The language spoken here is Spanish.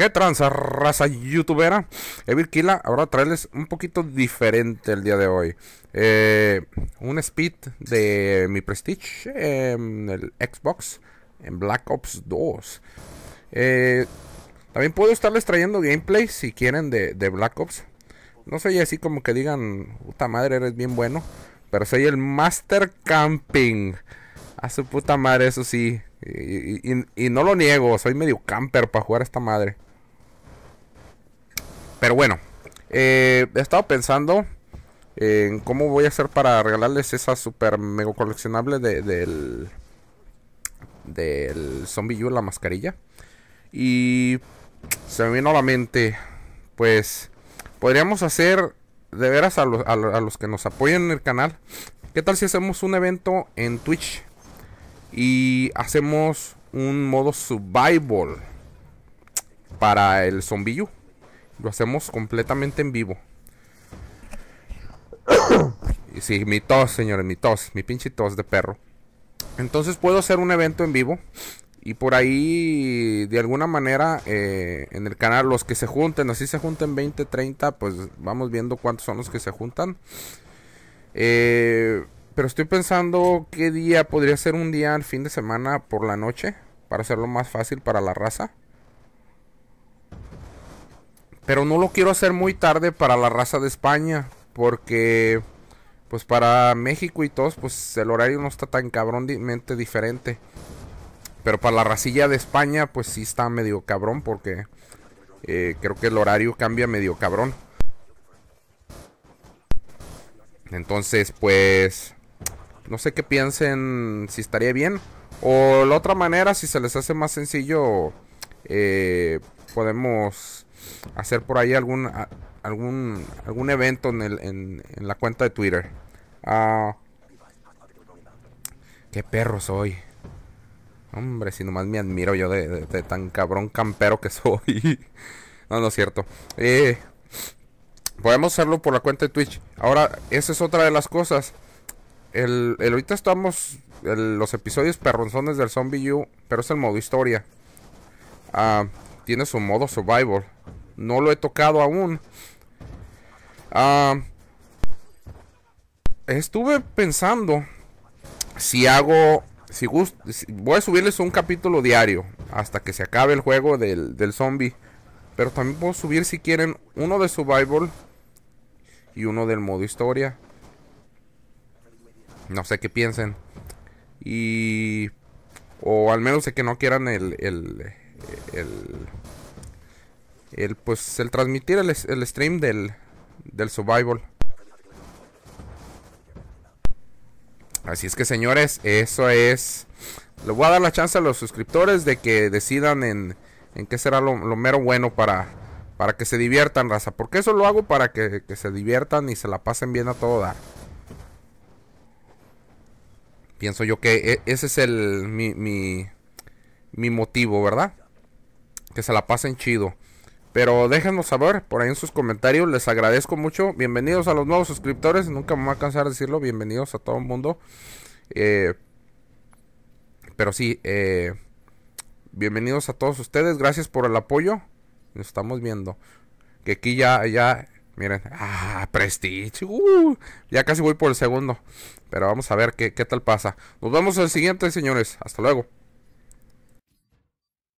¿Qué tranza, raza youtubera? Killa, ahora traerles un poquito diferente el día de hoy. Eh, un speed de mi Prestige en em, el Xbox en Black Ops 2. Eh, también puedo estarles trayendo gameplay si quieren de, Black Ops. No soy así como que digan, puta madre, eres bien bueno. Pero soy el Master Camping. A su puta madre, eso sí. Y, y no lo niego, soy medio camper para jugar a esta madre. Pero bueno, eh, he estado pensando en cómo voy a hacer para regalarles esa super mega coleccionable del, del Zombie la mascarilla. Y se me vino a la mente, pues podríamos hacer de veras a los, que nos apoyan en el canal. ¿Qué tal si hacemos un evento en Twitch? Y hacemos un modo survival para el Zombie lo hacemos completamente en vivo. y sí, mi tos, señores, mi tos, mi pinche tos de perro. Entonces puedo hacer un evento en vivo. Y por ahí, de alguna manera, eh, en el canal, los que se junten, así se junten 20, 30, pues vamos viendo cuántos son los que se juntan. Eh, pero estoy pensando qué día podría ser un día, el fin de semana, por la noche, para hacerlo más fácil para la raza. Pero no lo quiero hacer muy tarde para la raza de España. Porque pues para México y todos, pues el horario no está tan cabrónmente diferente. Pero para la racilla de España, pues sí está medio cabrón porque eh, creo que el horario cambia medio cabrón. Entonces, pues no sé qué piensen si estaría bien. O la otra manera, si se les hace más sencillo, eh, podemos hacer por ahí algún algún algún evento en, la cuenta de Twitter. Ah qué perro soy. Hombre, si nomás me admiro yo de, tan cabrón campero que soy. no, no es cierto. Eh, podemos hacerlo por la cuenta de Twitch. Ahora, esa es otra de las cosas. El, ahorita estamos. los episodios perronzones del Zombie U, pero es el modo historia. Ah tiene su modo survival. No lo he tocado aún. Ah, estuve pensando si hago... Si voy a subirles un capítulo diario hasta que se acabe el juego del, zombie. Pero también puedo subir si quieren uno de survival y uno del modo historia. No sé qué piensen. Y... O al menos sé que no quieran el el, pues el transmitir el, stream del, del survival. Así es que señores, eso es. Le voy a dar la chance a los suscriptores de que decidan en, en qué será lo, mero bueno para, para que se diviertan, raza. Porque eso lo hago para que, se diviertan y se la pasen bien a todo dar. Pienso yo que e, ese es el mi motivo, ¿verdad? que se la pasen chido. Pero déjenos saber por ahí en sus comentarios. Les agradezco mucho. Bienvenidos a los nuevos suscriptores. Nunca me voy a cansar de decirlo. Bienvenidos a todo el mundo. Eh, pero sí, eh, bienvenidos a todos ustedes. Gracias por el apoyo. Nos estamos viendo. Que aquí ya, ya, miren. Ah, Prestige. Uh, ya casi voy por el segundo. Pero vamos a ver qué, qué tal pasa. Nos vemos en el siguiente, señores. Hasta luego.